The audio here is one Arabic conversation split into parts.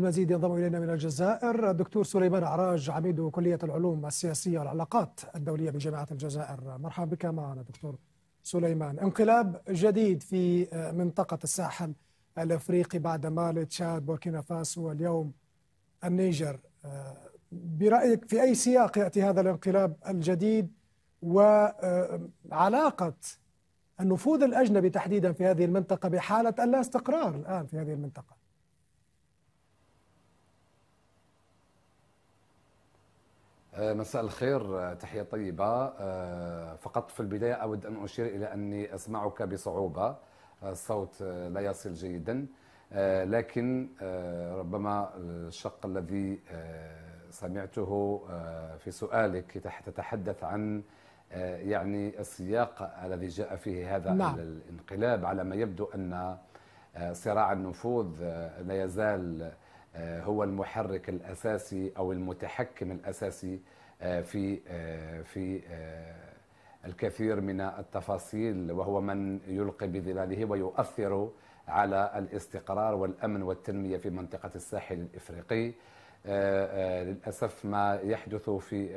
المزيد ينضم الينا من الجزائر الدكتور سليمان عراج عميد كليه العلوم السياسيه والعلاقات الدوليه بجامعه الجزائر مرحبا بك معنا دكتور سليمان انقلاب جديد في منطقه الساحل الافريقي بعد مالي تشاد بوركينا فاسو واليوم النيجر برايك في اي سياق ياتي هذا الانقلاب الجديد وعلاقه النفوذ الاجنبي تحديدا في هذه المنطقه بحاله اللا استقرار الان في هذه المنطقه آه، مساء الخير آه، تحية طيبة آه، فقط في البداية أود أن أشير إلى أني أسمعك بصعوبة الصوت لا يصل جيدا لكن ربما الشق الذي سمعته في سؤالك تتحدث عن يعني السياق الذي جاء فيه هذا نعم. الانقلاب على ما يبدو أن صراع النفوذ لا يزال آه، هو المحرك الاساسي او المتحكم الاساسي آه، في آه، في الكثير من التفاصيل وهو من يلقي بظلاله ويؤثر على الاستقرار والامن والتنميه في منطقه الساحل الافريقي للاسف ما يحدث في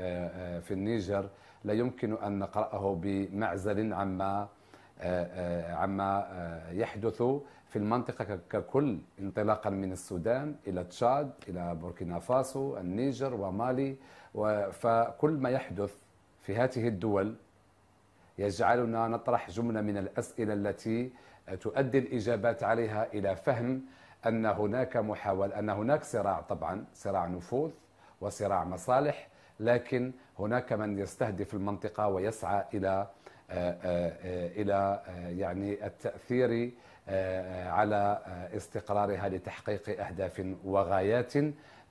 في النيجر لا يمكن ان نقراه بمعزل عما عما يحدث في المنطقة ككل انطلاقا من السودان إلى تشاد إلى بوركينا فاسو النيجر ومالي فكل ما يحدث في هذه الدول يجعلنا نطرح جملة من الأسئلة التي تؤدي الإجابات عليها إلى فهم أن هناك محاولة أن هناك صراع طبعا صراع نفوذ وصراع مصالح لكن هناك من يستهدف المنطقة ويسعى إلى آه، آه، آه، الى يعني التاثير على استقرارها لتحقيق اهداف وغايات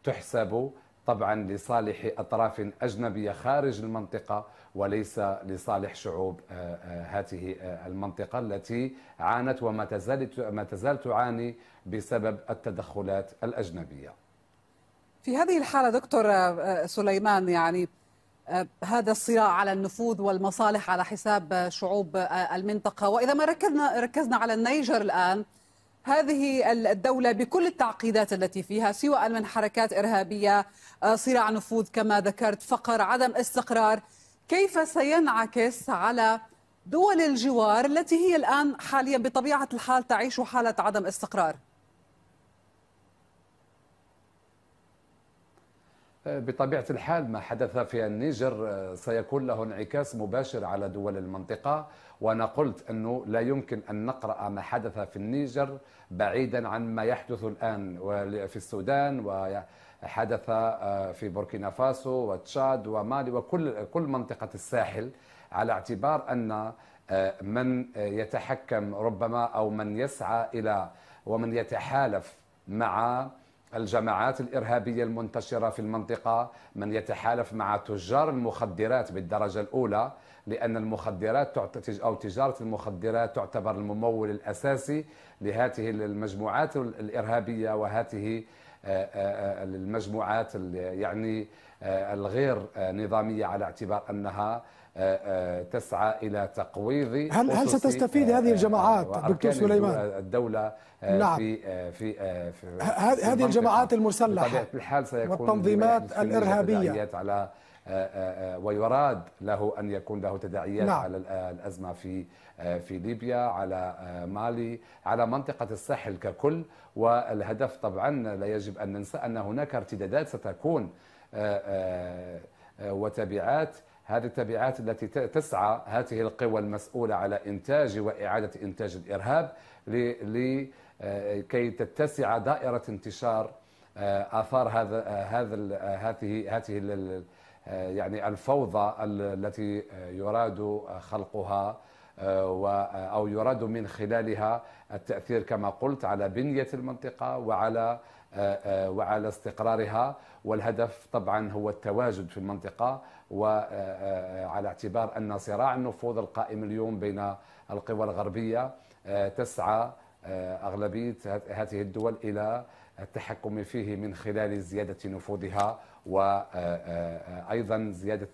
تحسب طبعا لصالح اطراف اجنبيه خارج المنطقه وليس لصالح شعوب هذه المنطقه التي عانت وما تزال ما تزال تعاني بسبب التدخلات الاجنبيه. في هذه الحاله دكتور سليمان يعني آه، هذا الصراع على النفوذ والمصالح على حساب آه، شعوب آه، المنطقة وإذا ما ركزنا, ركزنا على النيجر الآن هذه الدولة بكل التعقيدات التي فيها سواء من حركات إرهابية صراع نفوذ كما ذكرت فقر عدم استقرار كيف سينعكس على دول الجوار التي هي الآن حاليا بطبيعة الحال تعيش حالة عدم استقرار بطبيعة الحال ما حدث في النيجر آه، سيكون له انعكاس مباشر على دول المنطقة وأنا قلت أنه لا يمكن أن نقرأ ما حدث في النيجر بعيدا عن ما يحدث الآن في السودان وحدث آه، في بوركينا فاسو وتشاد ومالي وكل كل منطقة الساحل على اعتبار أن آه، من يتحكم ربما أو من يسعى إلى ومن يتحالف مع الجماعات الإرهابية المنتشرة في المنطقة من يتحالف مع تجار المخدرات بالدرجة الأولى لأن المخدرات أو تجارة المخدرات تعتبر الممول الأساسي لهذه المجموعات الإرهابية وهذه المجموعات آه، آه، آه، يعني الغير نظامية على اعتبار أنها تسعى الى تقويض هل هل ستستفيد هذه الجماعات دكتور سليمان الدوله نعم. في في, في هذه الجماعات المسلحه بطبيعه الحال سيكون والتنظيمات الارهابيه على آه، آه، آه، ويراد له ان يكون له تداعيات نعم. على الازمه في في ليبيا على مالي على منطقه الساحل ككل والهدف طبعا لا يجب ان ننسى ان هناك ارتدادات ستكون وتبعات هذه التبعات التي تسعى هذه القوى المسؤولة على إنتاج وإعادة إنتاج الإرهاب لكي تتسع دائرة انتشار آثار هذا هذا هذه هذه آه، يعني الفوضى التي آه، يراد آه، خلقها أو يراد من خلالها التأثير كما قلت على بنية المنطقة وعلى وعلى استقرارها والهدف طبعا هو التواجد في المنطقة وعلى اعتبار أن صراع النفوذ القائم اليوم بين القوى الغربية تسعى آه، أغلبية هذه الدول إلى التحكم فيه من خلال زيادة نفوذها وأيضا آه، آه، زيادة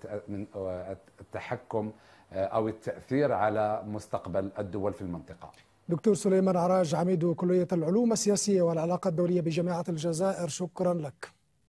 التحكم أو التأثير على مستقبل الدول في المنطقة دكتور سليمان عراج عميد كلية العلوم السياسية والعلاقات الدولية بجامعة الجزائر شكرا لك